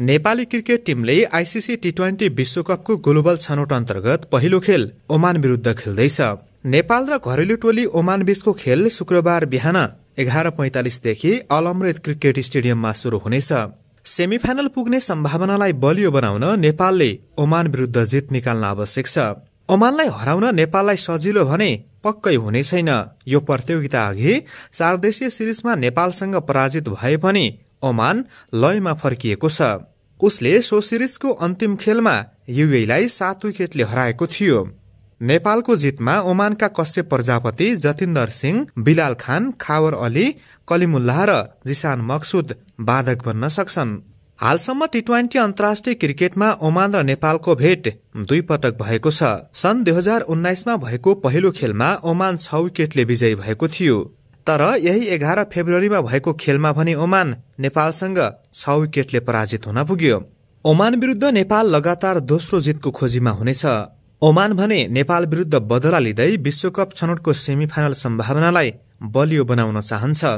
Nepali cricket टिमले ICC T twenty विश्वकपको global छनौट अन्तर्गत पहिलो खेल ओमान विरुद्ध खेल्दैछ नेपाल र घरेलु टोली ओमान बीचको खेल शुक्रबार बिहान एघार पैँतालिसदेखि अलमरेद क्रिकेट स्टेडियममा सुरु हुनेछ सेमिफाइनल पुग्ने सम्भावनालाई बलियो बनाउन नेपालले ओमान विरुद्ध जित निकाल्न आवश्यक छ ओमानलाई हराउन नेपाललाई सजिलो भने पक्कै हुने छैन यो प्रतियोगिता अघि चारदेशीय सिरिजमा नेपालसँग पराजित भए पनि ओमान लयमा फर्किएको छ उसले सो सिरिजको अन्तिम खेलमा युएलाई सात विकेटले हराएको थियो नेपालको जितमा ओमानका कश्यप प्रजापति जतिन्दर सिंह बिलाल खान खावर अली कलिमुल्लाह र जिसान मक्सुद बाधक बन्न सक्छन् हालसम्म टी ट्वेन्टी अन्तर्राष्ट्रिय क्रिकेटमा ओमान र नेपालको भेट दुई पटक भएको छ सन् दुई हजार उन्नाइसमा भएको पहिलो खेलमा ओमान छ विकेटले विजयी भएको थियो तर यही एघार फेब्रुअरीमा भएको खेलमा भने ओमान नेपालसँग छ विकेटले पराजित हुन पुग्यो ओमान विरुद्ध नेपाल लगातार दोस्रो जितको खोजीमा हुनेछ ओमान भने नेपाल विरुद्ध बदला लिँदै विश्वकप छनौटको सेमिफाइनल सम्भावनालाई बलियो बनाउन चाहन्छ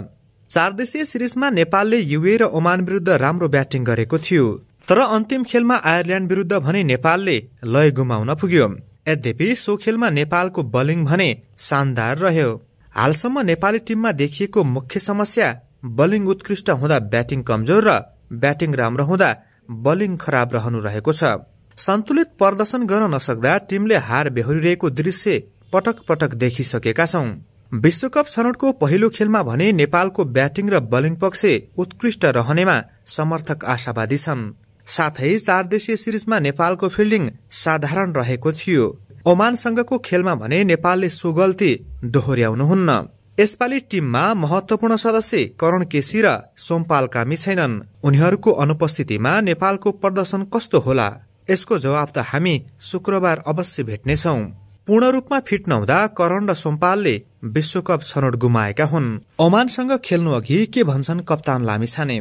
चार देशीय सिरिजमा नेपालले युए र ओमान विरुद्ध राम्रो ब्याटिङ गरेको थियो तर अन्तिम खेलमा आयरल्यान्ड विरुद्ध भने नेपालले लय गुमाउन पुग्यो यद्यपि सो खेलमा नेपालको बलिङ भने शानदार रह्यो हालसम्म नेपाली टिममा देखिएको मुख्य समस्या बलिङ उत्कृष्ट हुँदा ब्याटिङ कमजोर र ब्याटिङ राम्रो हुँदा बलिङ खराब रहनु रहेको छ सन्तुलित प्रदर्शन गर्न नसक्दा टिमले हार बेहोरिरहेको दृश्य पटक पटक देखिसकेका छौं विश्वकप छनौटको पहिलो खेलमा भने नेपालको ब्याटिङ र बलिङ पक्ष उत्कृष्ट रहनेमा समर्थक आशावादी छन् साथै चार देशीय सिरिजमा नेपालको फिल्डिङ साधारण रहेको थियो ओमानसँगको खेलमा भने नेपालले सो गल्ती दोहोर्याउनुहुन्न यसपालि टिममा महत्वपूर्ण सदस्य करण केसी र सोमपाल कामी छैनन् उनीहरूको अनुपस्थितिमा नेपालको प्रदर्शन कस्तो होला यसको जवाब त हामी शुक्रबार अवश्य भेट्नेछौँ पूर्ण रूपमा फिट नहुँदा करण र सोमपालले विश्वकप छनौट गुमाएका हुन् ओमानसँग खेल्नु अघि के भन्छन् कप्तान लामिछाने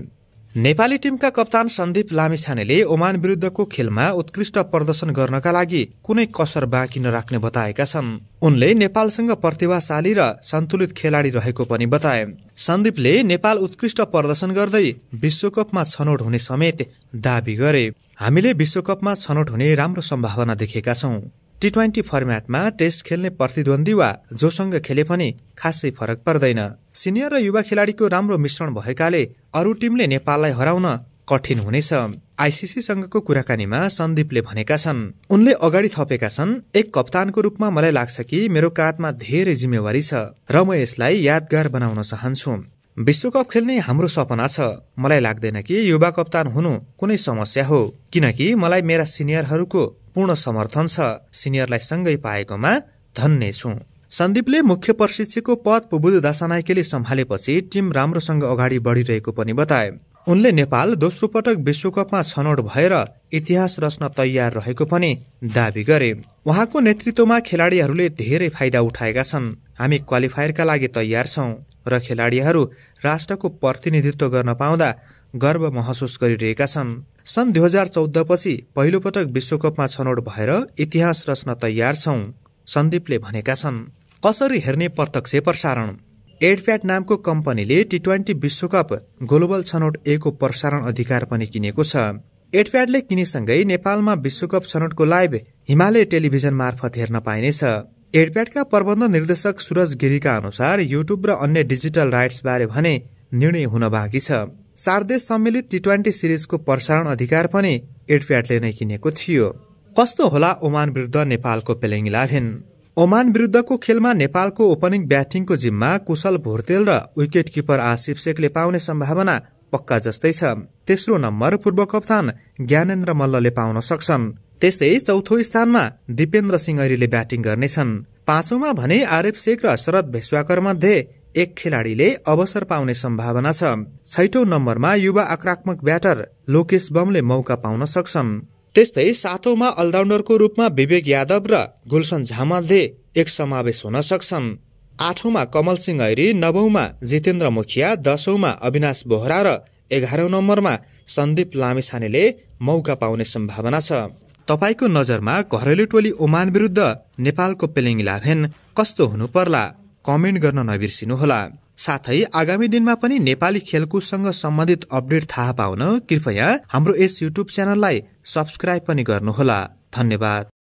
नेपाली टिमका कप्तान सन्दीप लामिछानेले ओमान विरुद्धको खेलमा उत्कृष्ट प्रदर्शन गर्नका लागि कुनै कसर बाँकी नराख्ने बताएका छन् उनले नेपालसँग प्रतिभाशाली र सन्तुलित खेलाडी रहेको पनि बताए सन्दीपले नेपाल उत्कृष्ट प्रदर्शन गर्दै विश्वकपमा छनौट हुने समेत दावी गरे हामीले विश्वकपमा छनौट हुने राम्रो सम्भावना देखेका छौं टी ट्वेन्टी फर्मेटमा टेस्ट खेल्ने प्रतिद्वन्दी वा जोसँग खेले पनि खासै फरक पर्दैन सिनियर र युवा खेलाडीको राम्रो मिश्रण भएकाले अरू टिमले नेपाललाई हराउन कठिन हुनेछ आइसिसीसँगको कुराकानीमा सन्दीपले भनेका छन् उनले अगाडि थपेका छन् एक कप्तानको रूपमा मलाई लाग्छ कि मेरो काँधमा धेरै जिम्मेवारी छ र म यसलाई यादगार बनाउन चाहन्छु विश्वकप खेल्ने हाम्रो सपना छ मलाई लाग्दैन कि युवा कप्तान हुनु कुनै समस्या हो किनकि मलाई मेरा सिनियरहरूको पूर्ण समर्थन छ सिनियरलाई सँगै पाएकोमा धन्य छु सन्दीपले मुख्य प्रशिक्षकको पद पुबुल दासानायकेले सम्हालेपछि टिम राम्रोसँग अगाडि बढिरहेको पनि बताए उनले नेपाल दोस्रो पटक विश्वकपमा छनौट भएर इतिहास रच्न तयार रहेको पनि दावी गरे उहाँको नेतृत्वमा खेलाडीहरूले धेरै फाइदा उठाएका छन् हामी क्वालिफायरका लागि तयार छौँ र खेलाडीहरू राष्ट्रको प्रतिनिधित्व गर्न पाउँदा गर्व महसुस गरिरहेका छन् सन् दुई हजार चौधपछि पहिलोपटक विश्वकपमा छनौट भएर इतिहास रच्न तयार छौँ सन्दीपले भनेका छन् कसरी हेर्ने प्रत्यक्ष प्रसारण एडफ्याट नामको कम्पनीले टी ट्वेन्टी विश्वकप ग्लोबल छनौट एको प्रसारण अधिकार पनि किनेको छ एडफ्याटले किनेसँगै नेपालमा विश्वकप छनौटको लाइभ हिमालय टेलिभिजन मार्फत हेर्न पाइनेछ एडफ्याटका प्रबन्ध निर्देशक सुरज गिरीका अनुसार युट्युब र अन्य डिजिटल राइट्सबारे भने निर्णय हुन बाँकी छ सारदेश सम्मिलित टी ट्वेन्टी सिरिजको प्रसारण अधिकार पनि एडप्याटले नै किनेको थियो कस्तो होला ओमान विरुद्ध नेपालको पेलिङ इलेभेन ओमान विरुद्धको खेलमा नेपालको ओपनिङ ब्याटिङको जिम्मा कुशल भोर्तेल र विकेट किपर आसिफ शेखले पाउने सम्भावना पक्का जस्तै छ तेस्रो नम्बर पूर्व कप्तान ज्ञानेन्द्र मल्लले पाउन सक्छन् त्यस्तै चौथो स्थानमा दिपेन्द्र सिंहरीले ब्याटिङ गर्नेछन् पाँचौँमा भने आरिफ शेख र शरद भेस्वाकर मध्ये एक खेलाडीले अवसर पाउने सम्भावना छ छैटौं नम्बरमा युवा आक्रात्मक ब्याटर लोकेश बमले मौका पाउन सक्छन् त्यस्तै सातौँमा अलराउन्डरको रूपमा विवेक यादव र गुलसन झामाले एक समावेश हुन सक्छन् आठौँमा कमल सिंह ऐरी नवौँमा जितेन्द्र मुखिया दसौँमा अविनाश बोहरा र एघारौं नम्बरमा सन्दीप लामिछानेले मौका पाउने सम्भावना छ तपाईँको नजरमा घरेलु टोली ओमान विरुद्ध नेपालको पेलिङ इलेभेन कस्तो हुनु पर्ला कमेन्ट गर्न नबिर्सिनुहोला साथै आगामी दिनमा पनि नेपाली खेलकुदसँग सम्बन्धित अपडेट थाहा पाउन कृपया हाम्रो यस युट्युब च्यानललाई सब्सक्राइब पनि गर्नुहोला धन्यवाद